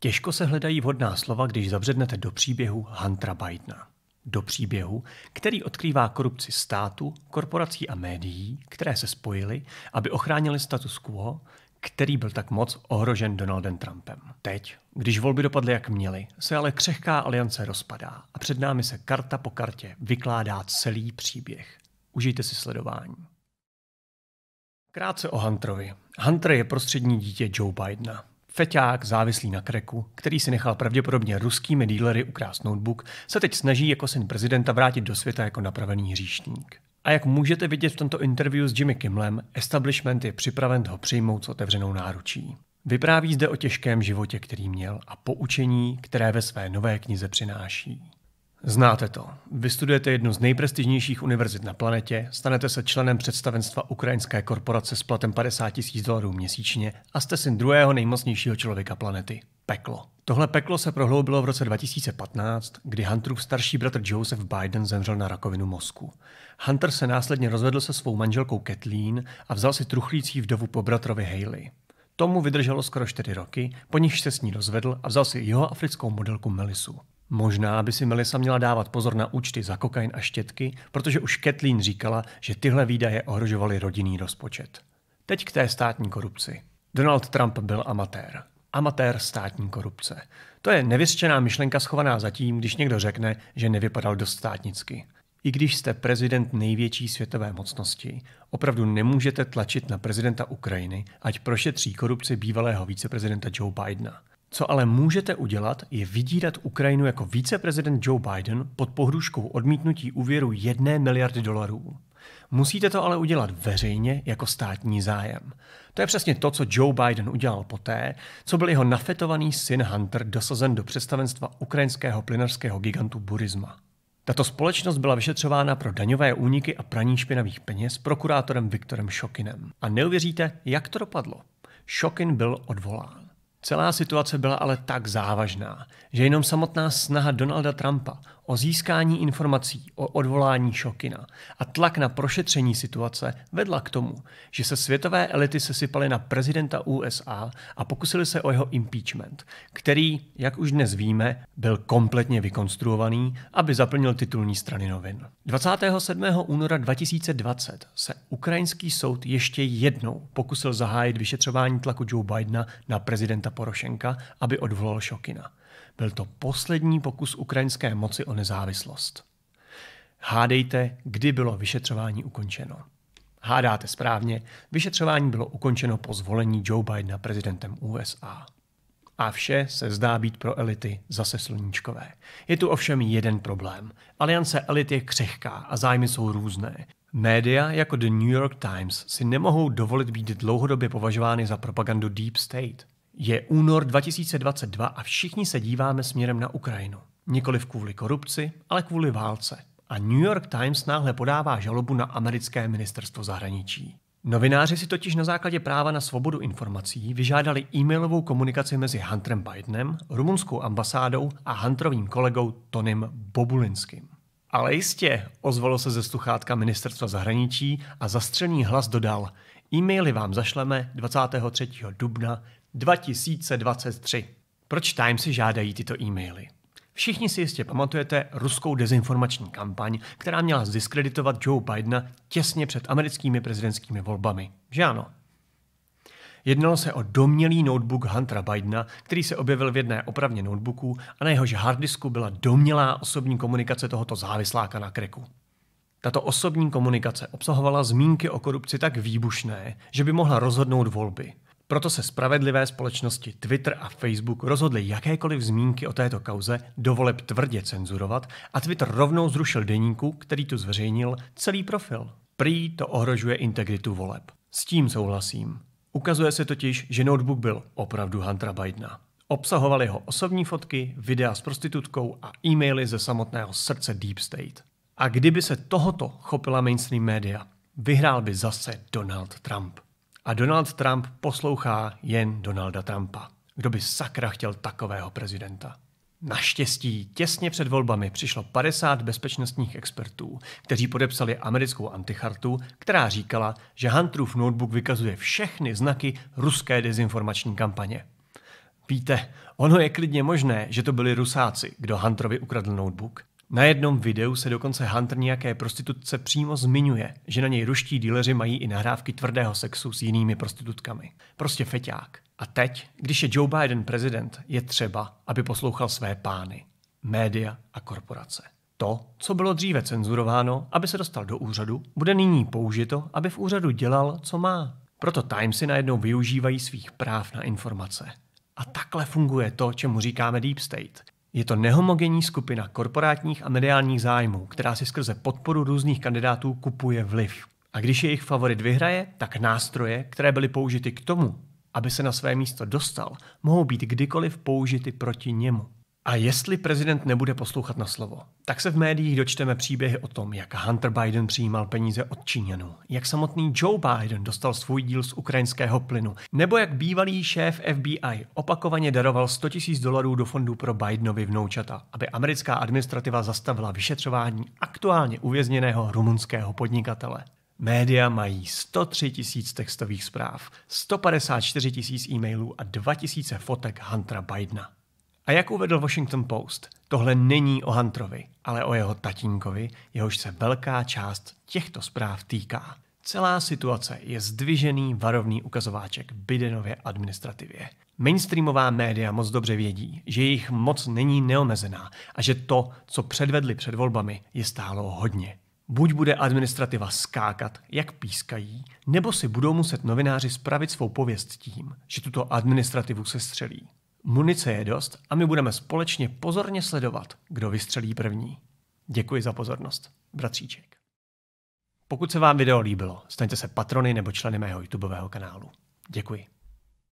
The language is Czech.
Těžko se hledají vhodná slova, když zabřednete do příběhu Huntera Bidena. Do příběhu, který odkrývá korupci státu, korporací a médií, které se spojily, aby ochránili status quo, který byl tak moc ohrožen Donaldem Trumpem. Teď, když volby dopadly jak měly, se ale křehká aliance rozpadá a před námi se karta po kartě vykládá celý příběh. Užijte si sledování. Krátce o Hunterovi. Hunter je prostřední dítě Joe Bidena. Feťák, závislý na kreku, který si nechal pravděpodobně ruskými dílery ukrást notebook, se teď snaží jako syn prezidenta vrátit do světa jako napravený hříšník. A jak můžete vidět v tomto interview s Jimmy Kimlem, establishment je připraven ho přijmout s otevřenou náručí. Vypráví zde o těžkém životě, který měl a poučení, které ve své nové knize přináší. Znáte to. Vystudujete jednu z nejprestižnějších univerzit na planetě, stanete se členem představenstva ukrajinské korporace s platem 50 tisíc dolarů měsíčně a jste syn druhého nejmocnějšího člověka planety. Peklo. Tohle peklo se prohloubilo v roce 2015, kdy Hunterův starší bratr Joseph Biden zemřel na rakovinu mozku. Hunter se následně rozvedl se svou manželkou Kathleen a vzal si truchlící vdovu po bratrovi Haley. Tomu vydrželo skoro čtyři roky, po nich se s ní rozvedl a vzal si jeho africkou modelku Melisu. Možná by si Melissa měla dávat pozor na účty za kokain a štětky, protože už Kathleen říkala, že tyhle výdaje ohrožovaly rodinný rozpočet. Teď k té státní korupci. Donald Trump byl amatér. Amatér státní korupce. To je nevyřčená myšlenka schovaná zatím, když někdo řekne, že nevypadal dost státnicky. I když jste prezident největší světové mocnosti, opravdu nemůžete tlačit na prezidenta Ukrajiny, ať prošetří korupci bývalého viceprezidenta Joe Bidena. Co ale můžete udělat, je vydírat Ukrajinu jako viceprezident Joe Biden pod pohruškou odmítnutí úvěru 1 miliardy dolarů. Musíte to ale udělat veřejně jako státní zájem. To je přesně to, co Joe Biden udělal poté, co byl jeho nafetovaný syn Hunter dosazen do představenstva ukrajinského plynarského gigantu Burisma. Tato společnost byla vyšetřována pro daňové úniky a praní špinavých peněz prokurátorem Viktorem Šokinem. A neuvěříte, jak to dopadlo. Šokin byl odvolán. Celá situace byla ale tak závažná, že jenom samotná snaha Donalda Trumpa o získání informací o odvolání Šokina a tlak na prošetření situace vedla k tomu, že se světové elity sesypaly na prezidenta USA a pokusili se o jeho impeachment, který, jak už dnes víme, byl kompletně vykonstruovaný, aby zaplnil titulní strany novin. 27. února 2020 se ukrajinský soud ještě jednou pokusil zahájit vyšetřování tlaku Joe Bidena na prezidenta Porošenka, aby odvolal Šokina. Byl to poslední pokus ukrajinské moci o nezávislost. Hádejte, kdy bylo vyšetřování ukončeno. Hádáte správně, vyšetřování bylo ukončeno po zvolení Joe Bidena prezidentem USA. A vše se zdá být pro elity zase sluníčkové. Je tu ovšem jeden problém. Aliance elit je křehká a zájmy jsou různé. Média jako The New York Times si nemohou dovolit být dlouhodobě považovány za propagandu Deep State. Je únor 2022 a všichni se díváme směrem na Ukrajinu. Nikoliv kvůli korupci, ale kvůli válce. A New York Times náhle podává žalobu na americké ministerstvo zahraničí. Novináři si totiž na základě práva na svobodu informací vyžádali e-mailovou komunikaci mezi Hunterem Bidenem, rumunskou ambasádou a Hunterovým kolegou Tonym Bobulinským. Ale jistě, ozvalo se ze sluchátka ministerstva zahraničí a zastřený hlas dodal, E-maily vám zašleme 23. dubna 2023. Proč Time si žádají tyto e-maily? Všichni si jistě pamatujete ruskou dezinformační kampaň, která měla zdiskreditovat Joe Bidena těsně před americkými prezidentskými volbami. Že ano? Jednalo se o domělý notebook Huntera Bidena, který se objevil v jedné opravně notebooku a na jehož harddisku byla domělá osobní komunikace tohoto závisláka na kreku. Tato osobní komunikace obsahovala zmínky o korupci tak výbušné, že by mohla rozhodnout volby. Proto se spravedlivé společnosti Twitter a Facebook rozhodly jakékoliv zmínky o této kauze dovoleb tvrdě cenzurovat a Twitter rovnou zrušil deníku, který tu zveřejnil, celý profil. Prý to ohrožuje integritu voleb. S tím souhlasím. Ukazuje se totiž, že notebook byl opravdu Huntera Bidena. Obsahoval jeho osobní fotky, videa s prostitutkou a e-maily ze samotného srdce Deep State. A kdyby se tohoto chopila mainstream média, vyhrál by zase Donald Trump. A Donald Trump poslouchá jen Donalda Trumpa. Kdo by sakra chtěl takového prezidenta? Naštěstí těsně před volbami přišlo 50 bezpečnostních expertů, kteří podepsali americkou antichartu, která říkala, že Hunterův notebook vykazuje všechny znaky ruské dezinformační kampaně. Víte, ono je klidně možné, že to byli rusáci, kdo Hunterovi ukradl notebook. Na jednom videu se dokonce Hunter nějaké prostitutce přímo zmiňuje, že na něj ruští díleři mají i nahrávky tvrdého sexu s jinými prostitutkami. Prostě feťák. A teď, když je Joe Biden prezident, je třeba, aby poslouchal své pány, média a korporace. To, co bylo dříve cenzurováno, aby se dostal do úřadu, bude nyní použito, aby v úřadu dělal, co má. Proto Timesy najednou využívají svých práv na informace. A takhle funguje to, čemu říkáme Deep State. Je to nehomogenní skupina korporátních a mediálních zájmů, která si skrze podporu různých kandidátů kupuje vliv. A když jejich favorit vyhraje, tak nástroje, které byly použity k tomu, aby se na své místo dostal, mohou být kdykoliv použity proti němu. A jestli prezident nebude poslouchat na slovo, tak se v médiích dočteme příběhy o tom, jak Hunter Biden přijímal peníze od Číňanů, jak samotný Joe Biden dostal svůj díl z ukrajinského plynu, nebo jak bývalý šéf FBI opakovaně daroval 100 000 dolarů do fondu pro Bidenovi vnoučata, aby americká administrativa zastavila vyšetřování aktuálně uvězněného rumunského podnikatele. Média mají 103 tisíc textových zpráv, 154 tisíc e-mailů a 2000 fotek Huntera Bidena. A jak uvedl Washington Post, tohle není o Hunterovi, ale o jeho tatínkovi, jehož se velká část těchto zpráv týká. Celá situace je zdvižený varovný ukazováček Bidenově administrativě. Mainstreamová média moc dobře vědí, že jejich moc není neomezená a že to, co předvedli před volbami, je stálo hodně. Buď bude administrativa skákat, jak pískají, nebo si budou muset novináři spravit svou pověst tím, že tuto administrativu se střelí. Munice je dost a my budeme společně pozorně sledovat, kdo vystřelí první. Děkuji za pozornost. Bratříček. Pokud se vám video líbilo, staňte se patrony nebo členy mého YouTubeového kanálu. Děkuji.